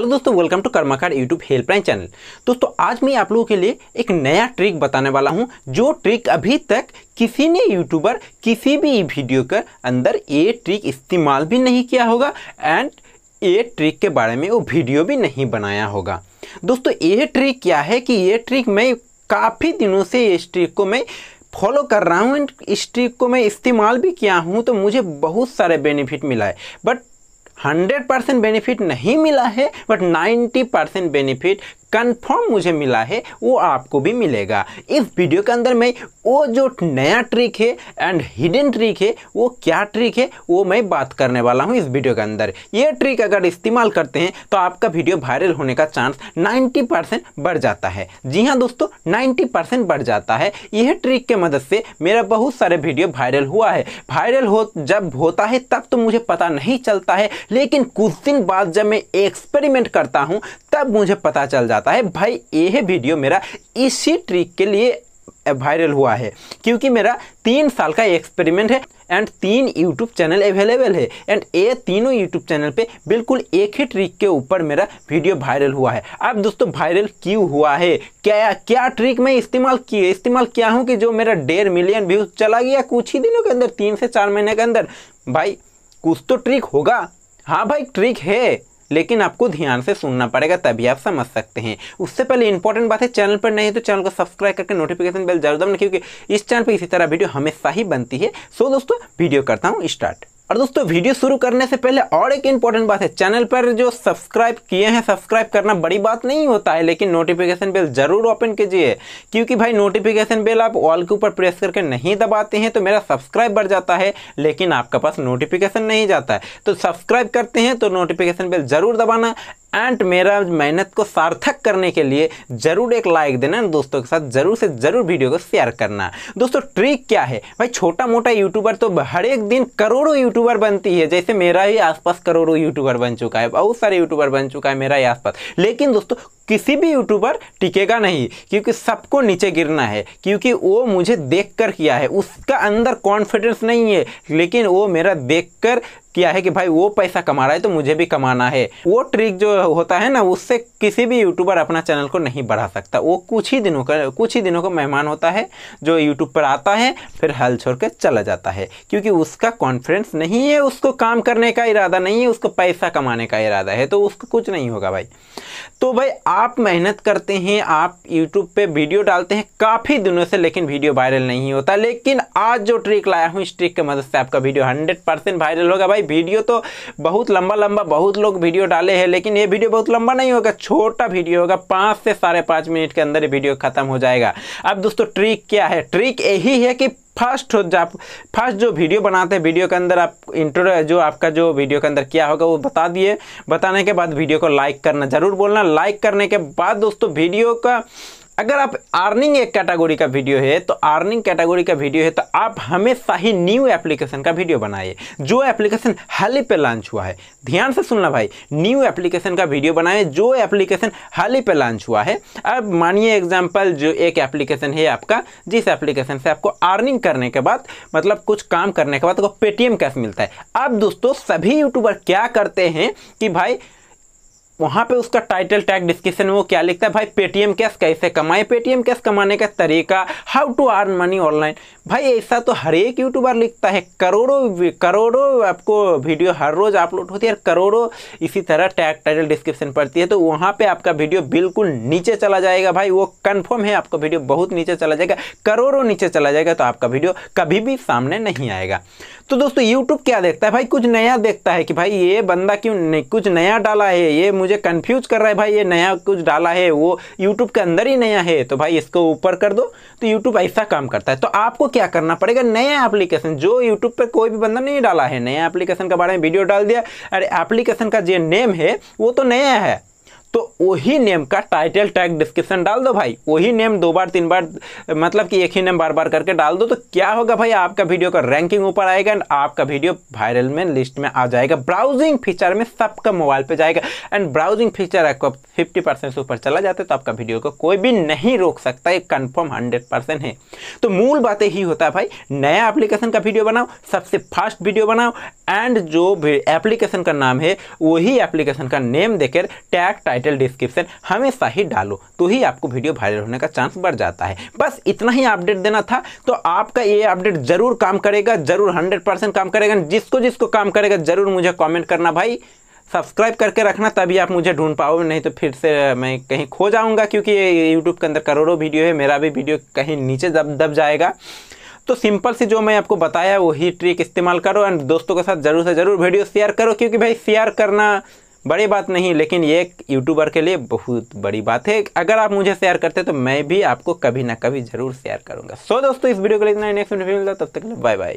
hello दोस्तों welcome to Karmakar YouTube helpline channel दोस्तों आज मैं आप लोगों के लिए एक नया ट्रिक बताने वाला हूं जो ट्रिक अभी तक किसी ने यूट्यूबर किसी भी वीडियो के अंदर ये ट्रिक इस्तेमाल भी नहीं किया होगा एंड ये ट्रिक के बारे में वो वीडियो भी नहीं बनाया होगा दोस्तों ये ट्रिक क्या है कि ये ट्रिक मैं काफ़ी दिनों से इस ट्रिक को मैं फॉलो कर रहा हूँ इस ट्रिक को मैं इस्तेमाल भी किया हूँ तो मुझे बहुत सारे बेनिफिट मिला है बट हंड्रेड परसेंट बेनिफिट नहीं मिला है but ninety percent benefit confirm मुझे मिला है वो आपको भी मिलेगा इस वीडियो के अंदर मैं वो जो नया ट्रिक है एंड हिडन ट्रिक है वो क्या ट्रिक है वो मैं बात करने वाला हूँ इस वीडियो के अंदर ये ट्रिक अगर इस्तेमाल करते हैं तो आपका वीडियो वायरल होने का चांस 90 परसेंट बढ़ जाता है जी हाँ दोस्तों 90 परसेंट बढ़ जाता है यह ट्रिक के मदद से मेरा बहुत सारे वीडियो वायरल हुआ है वायरल हो जब होता है तब तो मुझे पता नहीं चलता है लेकिन कुछ दिन बाद जब मैं एक्सपेरिमेंट करता हूँ तब मुझे पता चल जाता है भाई यह वीडियो मेरा इसी ट्रिक के लिए वायरल हुआ है क्योंकि मेरा तीन साल का एक्सपेरिमेंट है एंड तीन यूट्यूब चैनल अवेलेबल है एंड ये तीनों यूट्यूब चैनल पे बिल्कुल एक ही ट्रिक के ऊपर मेरा वीडियो वायरल हुआ है अब दोस्तों वायरल क्यों हुआ है क्या क्या ट्रिक मैं इस्तेमाल किए इस्तेमाल किया हूँ कि जो मेरा डेढ़ मिलियन व्यूज चला गया कुछ ही दिनों के अंदर तीन से चार महीने के अंदर भाई कुछ तो ट्रिक होगा हाँ भाई ट्रिक है लेकिन आपको ध्यान से सुनना पड़ेगा तभी आप समझ सकते हैं उससे पहले इंपॉर्टेंट बात है चैनल पर नहीं तो चैनल को सब्सक्राइब करके नोटिफिकेशन बेल जरूर दबाना क्योंकि इस चैनल पर इसी तरह वीडियो हमेशा ही बनती है सो दोस्तों वीडियो करता हूँ स्टार्ट और दोस्तों वीडियो शुरू करने से पहले और एक इम्पॉर्टेंट बात है चैनल पर जो सब्सक्राइब किए हैं सब्सक्राइब करना बड़ी बात नहीं होता है लेकिन नोटिफिकेशन बेल जरूर ओपन कीजिए क्योंकि भाई नोटिफिकेशन बेल आप ऑल के ऊपर प्रेस करके नहीं दबाते हैं तो मेरा सब्सक्राइब बढ़ जाता है लेकिन आपके पास नोटिफिकेशन नहीं जाता है तो सब्सक्राइब करते हैं तो नोटिफिकेशन बेल जरूर दबाना एंड मेरा मेहनत को सार्थक करने के लिए ज़रूर एक लाइक देना दोस्तों के साथ ज़रूर से ज़रूर वीडियो को शेयर करना दोस्तों ट्रिक क्या है भाई छोटा मोटा यूट्यूबर तो हर एक दिन करोड़ों यूट्यूबर बनती है जैसे मेरा ही आसपास करोड़ों यूट्यूबर बन चुका है बहुत सारे यूट्यूबर बन चुका है मेरा ही आसपास लेकिन दोस्तों किसी भी यूट्यूबर टिकेगा नहीं क्योंकि सबको नीचे गिरना है क्योंकि वो मुझे देखकर किया है उसका अंदर कॉन्फिडेंस नहीं है लेकिन वो मेरा देखकर किया है कि भाई वो पैसा कमा रहा है तो मुझे भी कमाना है वो ट्रिक जो होता है ना उससे किसी भी यूट्यूबर अपना चैनल को नहीं बढ़ा सकता वो कुछ ही दिनों का कुछ ही दिनों का मेहमान होता है जो यूट्यूब पर आता है फिर हल छोड़ कर चला जाता है क्योंकि उसका कॉन्फिडेंस नहीं है उसको काम करने का इरादा नहीं है उसको पैसा कमाने का इरादा है तो उसको कुछ नहीं होगा भाई तो भाई आप आप मेहनत करते हैं आप यूट्यूब पे वीडियो डालते हैं काफ़ी दिनों से लेकिन वीडियो वायरल नहीं होता लेकिन आज जो ट्रिक लाया हूँ इस ट्रिक की मदद से आपका वीडियो हंड्रेड परसेंट वायरल होगा भाई वीडियो तो बहुत लंबा लंबा बहुत लोग वीडियो डाले हैं लेकिन ये वीडियो बहुत लंबा नहीं होगा छोटा वीडियो होगा पाँच से साढ़े मिनट के अंदर ये वीडियो खत्म हो जाएगा अब दोस्तों ट्रिक क्या है ट्रिक यही है कि फर्स्ट आप फर्स्ट जो वीडियो बनाते हैं वीडियो के अंदर आप इंट्रो जो आपका जो वीडियो के अंदर किया होगा वो बता दिए बताने के बाद वीडियो को लाइक करना ज़रूर बोलना लाइक करने के बाद दोस्तों वीडियो का अगर आप अर्निंग एक कैटेगरी का वीडियो है तो अर्निंग कैटेगरी का वीडियो है तो आप हमेशा ही न्यू एप्लीकेशन का वीडियो बनाइए जो एप्लीकेशन हाल ही पे लॉन्च हुआ है ध्यान से सुनना भाई न्यू एप्लीकेशन का वीडियो बनाए जो एप्लीकेशन हाल ही पे लॉन्च हुआ है अब मानिए एग्जाम्पल जो एक एप्लीकेशन है आपका जिस एप्लीकेशन से आपको अर्निंग करने के बाद मतलब कुछ काम करने के बाद आपको पेटीएम कैश मिलता है अब दोस्तों सभी यूट्यूबर क्या करते हैं कि भाई वहां पे उसका टाइटल टैग डिस्क्रिप्शन में वो क्या लिखता है भाई पेटीएम कैश कैसे कमाए पेटीएम कैश कमाने का तरीका how to earn money online भाई ऐसा तो हर एक यूट्यूबर लिखता है करोड़ों करोड़ों आपको वीडियो हर रोज़ अपलोड होती है और करोड़ों इसी तरह टैग टाइटल डिस्क्रिप्शन पड़ती है तो वहाँ पर आपका वीडियो बिल्कुल नीचे चला जाएगा भाई वो कन्फर्म है आपका वीडियो बहुत नीचे चला जाएगा करोड़ों नीचे चला जाएगा तो आपका वीडियो कभी भी सामने नहीं आएगा तो दोस्तों यूट्यूब क्या देखता है भाई कुछ नया देखता है कि भाई ये बंदा क्यों कुछ नया डाला है ये मुझे मुझे कंफ्यूज कर रहा है भाई ये नया कुछ डाला है वो यूट्यूब के अंदर ही नया है तो भाई इसको ऊपर कर दो तो यूट्यूब ऐसा काम करता है तो आपको क्या करना पड़ेगा नया एप्लीकेशन जो यूट्यूब पर कोई भी बंदा नहीं डाला है नया एप्लीकेशन के बारे में वीडियो डाल दिया अरे एप्लीकेशन का जो नेम है वो तो नया है तो वही नेम का टाइटल टैग डिस्क्रिप्शन डाल दो भाई वही नेम दो बार तीन बार मतलब कि एक ही नेम बार बार करके डाल दो तो क्या होगा भाई आपका वीडियो का रैंकिंग ऊपर आएगा एंड आपका वीडियो वायरल में लिस्ट में आ जाएगा ब्राउजिंग फीचर में सबका मोबाइल पर जाएगा एंड ब्राउजिंग फीचर आपको फिफ्टी परसेंट से ऊपर चला जाता है तो आपका वीडियो को कोई भी नहीं रोक सकता ये कन्फर्म हंड्रेड परसेंट है तो मूल बातें ही होता है भाई नया एप्लीकेशन का वीडियो बनाओ सबसे फास्ट वीडियो बनाओ एंड जो एप्लीकेशन का नाम है वही एप्लीकेशन का नेम देकर टैग टाइट टाइटल डिस्क्रिप्शन हमेशा ही डालो तो ही आपको वीडियो वायरल होने का चांस बढ़ जाता है बस इतना ही अपडेट देना था तो आपका ये अपडेट जरूर काम करेगा जरूर हंड्रेड परसेंट काम करेगा जिसको जिसको काम करेगा जरूर मुझे कॉमेंट करना भाई सब्सक्राइब करके रखना तभी आप मुझे ढूंढ पाओगे नहीं तो फिर से मैं कहीं खो जाऊंगा क्योंकि ये यूट्यूब के अंदर करोड़ों वीडियो है मेरा भी वीडियो कहीं नीचे दब दब जाएगा तो सिंपल से जो मैं आपको बताया वही ट्रिक इस्तेमाल करो एंड दोस्तों के साथ ज़रूर से ज़रूर वीडियो शेयर करो क्योंकि भाई शेयर करना बड़ी बात नहीं लेकिन ये एक यूट्यूबर के लिए बहुत बड़ी बात है अगर आप मुझे शेयर करते तो मैं भी आपको कभी ना कभी जरूर शेयर करूंगा सो दोस्तों इस वीडियो को इतना नेक्स्ट वीडियो मिलता तब तक बाय बाय